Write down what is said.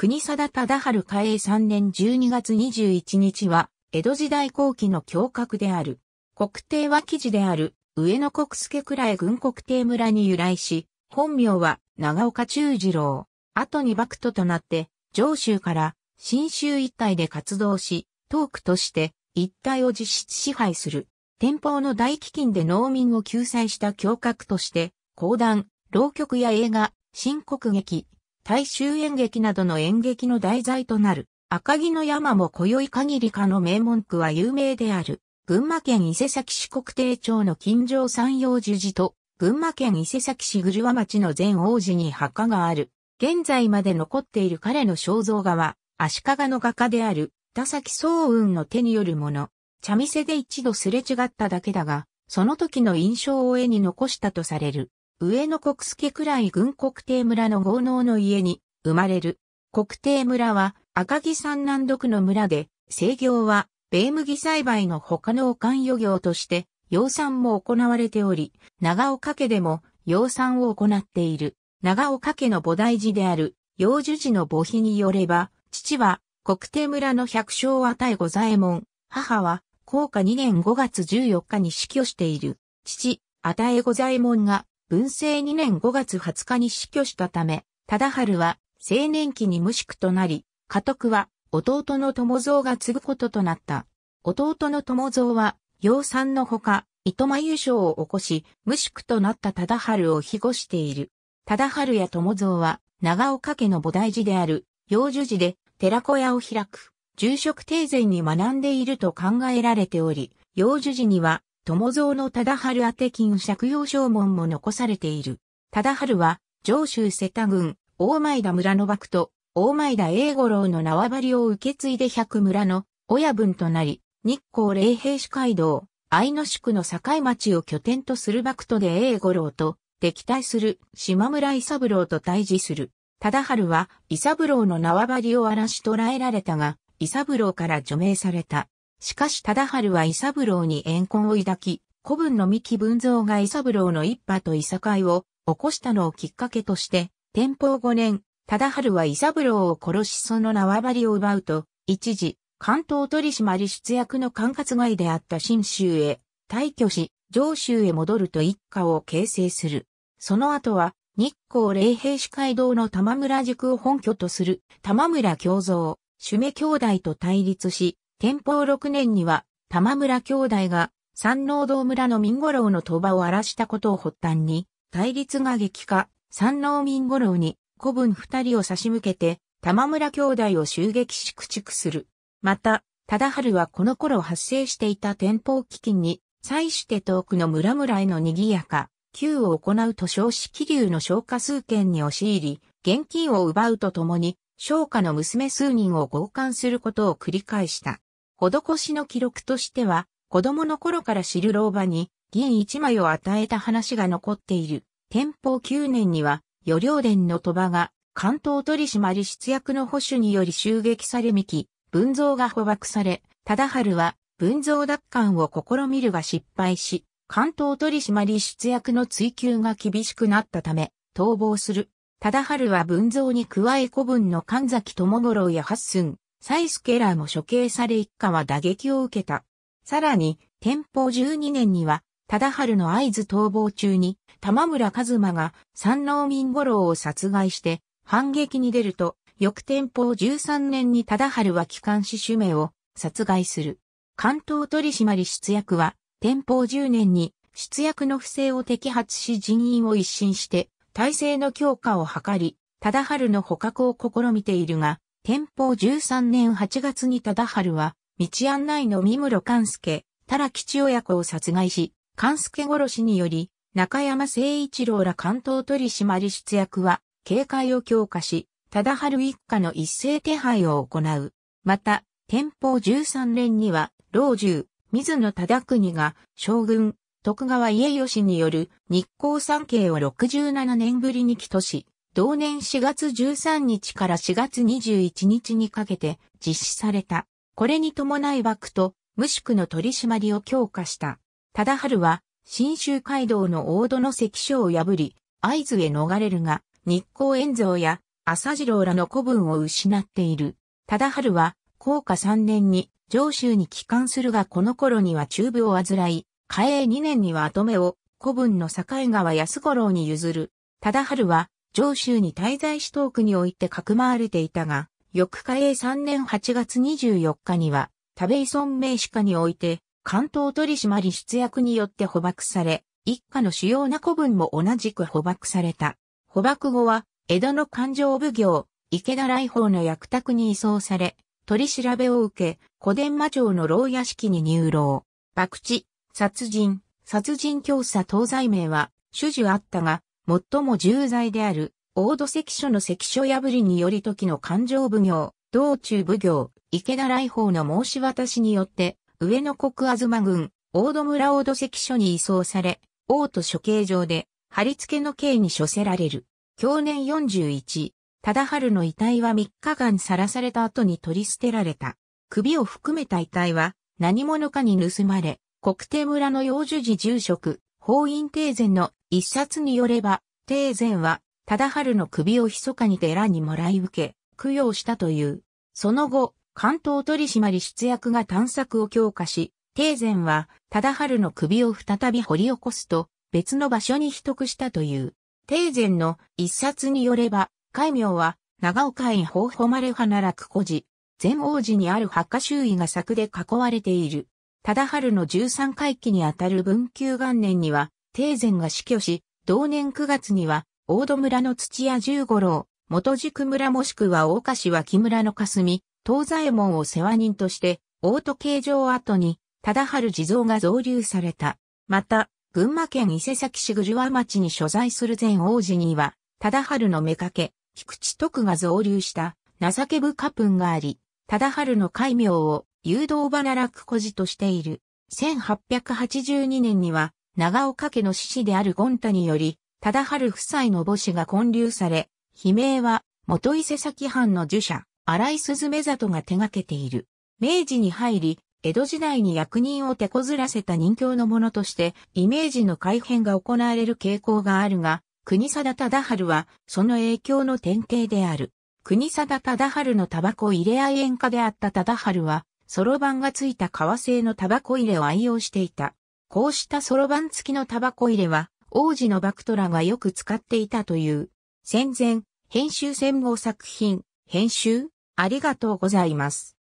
国貞忠春嘉永3年12月21日は、江戸時代後期の教閣である。国定は記事である、上野国助倉へ軍国定村に由来し、本名は長岡中次郎。後に幕都となって、上州から新州一帯で活動し、東区として一帯を実質支配する。天保の大飢饉で農民を救済した教閣として、講談、浪曲や映画、新国劇、大衆演劇などの演劇の題材となる。赤城の山も今宵限りかの名文句は有名である。群馬県伊勢崎市国定町の金城山陽樹寺と、群馬県伊勢崎市ぐ和町の前王子に墓がある。現在まで残っている彼の肖像画は、足利の画家である、田崎総雲の手によるもの。茶店で一度すれ違っただけだが、その時の印象を絵に残したとされる。上野国助くらい軍国定村の豪農の家に生まれる。国定村は赤城山南独の村で、制業は米麦栽培の他の岡漁業として、養蚕も行われており、長岡家でも養蚕を行っている。長岡家の菩提寺である、養樹寺の墓碑によれば、父は国定村の百姓与え五左衛門、母は、高下2年5月14日に死去している。父、与え御左衛門が、文政2年5月20日に死去したため、忠治は青年期に無宿となり、家督は弟の友蔵が継ぐこととなった。弟の友蔵は、養蚕のほか、糸間優勝を起こし、無宿となった忠治を庇護している。忠治や友蔵は、長岡家の菩提寺である、幼樹寺で寺小屋を開く、住職定禅に学んでいると考えられており、幼樹寺には、友蔵の忠春宛金借用証文も残されている。忠春は、上州瀬田郡、大前田村の幕と、大前田英五郎の縄張りを受け継いで百村の親分となり、日光霊平市街道、愛の宿の境町を拠点とする幕とで英五郎と、敵対する島村伊三郎と対峙する。忠春は伊三郎の縄張りを荒らし捕らえられたが、伊三郎から除名された。しかし忠春は伊三郎に怨恨を抱き、古文の三木文蔵が伊三郎の一派といさかいを起こしたのをきっかけとして、天保5年、忠春は伊三郎を殺しその縄張りを奪うと、一時、関東取締出役の管轄外であった新州へ、退去し、上州へ戻ると一家を形成する。その後は、日光霊兵士街道の玉村塾を本拠とする玉村京蔵、主目兄弟と対立し、天保6年には、玉村兄弟が、三能道村の民五郎の賭場を荒らしたことを発端に、対立が激化、三能民五郎に、古文二人を差し向けて、玉村兄弟を襲撃し駆逐する。また、忠春はこの頃発生していた天保基金に、際して遠くの村々への賑やか、旧を行うと少子気流の消化数件に押し入り、現金を奪うとともに、商家の娘数人を強姦することを繰り返した。施しの記録としては、子供の頃から知る老婆に銀一枚を与えた話が残っている。天保九年には、余領伝の鳥羽が、関東取締出役の保守により襲撃されみき、文蔵が捕獲され、忠春は文蔵奪還を試みるが失敗し、関東取締出役の追求が厳しくなったため、逃亡する。忠春は文蔵に加え古文の神崎智五郎や八寸、サイス・ケラーも処刑され一家は打撃を受けた。さらに、天保12年には、忠春の合図逃亡中に、玉村一馬が三農民五郎を殺害して、反撃に出ると、翌天保13年に忠春は機関士主名を殺害する。関東取締出役は、天保10年に出役の不正を摘発し人員を一新して、体制の強化を図り、忠春の捕獲を試みているが、天保13年8月に忠春は、道案内の三室勘助、田良吉親子を殺害し、勘助殺しにより、中山誠一郎ら関東取締出役は、警戒を強化し、忠春一家の一斉手配を行う。また、天保13年には、老中、水野忠国が、将軍、徳川家吉による日光三景を67年ぶりに起とし、同年4月13日から4月21日にかけて実施された。これに伴い枠と無宿の取り締まりを強化した。忠春は、新州街道の大戸の関所を破り、合図へ逃れるが、日光炎蔵や朝次郎らの古文を失っている。忠春は、高下3年に上州に帰還するがこの頃には中部を患い、嘉永2年には跡目を古文の境川安五郎に譲る。忠春は上州に滞在し遠くにおいてかくまわれていたが、翌火永3年8月24日には、田部依村名歯科において、関東取締出役によって捕獲され、一家の主要な古文も同じく捕獲された。捕獲後は、江戸の勘定奉行、池田来訪の役宅に移送され、取り調べを受け、古伝魔町の牢屋敷に入牢。爆地、殺人、殺人教唆東西名は、主樹あったが、最も重罪である、大土関所の関所破りにより時の勘定奉行、道中奉行、池田来訪の申し渡しによって、上野国東郡、大戸村大土関所に移送され、王都処刑場で、貼り付けの刑に処せられる。去年41、忠春の遺体は3日間さらされた後に取り捨てられた。首を含めた遺体は何者かに盗まれ、国定村の幼樹寺住職、法院定前の一冊によれば、定禅は、忠春の首を密かに寺にもらい受け、供養したという。その後、関東取締出役が探索を強化し、定禅は、忠春の首を再び掘り起こすと、別の場所に秘匿したという。定禅の一冊によれば、海名は、長岡院法誉れ花楽古寺、禅王寺にある墓周囲が柵で囲われている。忠春の十三回忌にあたる文久元年には、平禅が死去し、同年9月には、大戸村の土屋十五郎、元宿村もしくは大岡市木村の霞、東左衛門を世話人として、大戸形状後に、忠春地蔵が増留された。また、群馬県伊勢崎市郡和町に所在する前王子には、忠春の妾、菊池徳が増留した情け深分があり、忠春の戒名を誘導花落孤児としている。1882年には、長岡家の志士であるゴンタにより、忠春夫妻の母子が建立され、悲鳴は元伊勢崎藩の儒者、荒井鈴目里が手掛けている。明治に入り、江戸時代に役人を手こずらせた人形のものとして、イメージの改変が行われる傾向があるが、国定忠春は、その影響の典型である。国定忠春のタバコ入れ愛煙家であった忠春は、そろばんがついた革製のタバコ入れを愛用していた。こうしたそろばん付きのタバコ入れは、王子のバクトラがよく使っていたという、戦前、編集戦後作品、編集、ありがとうございます。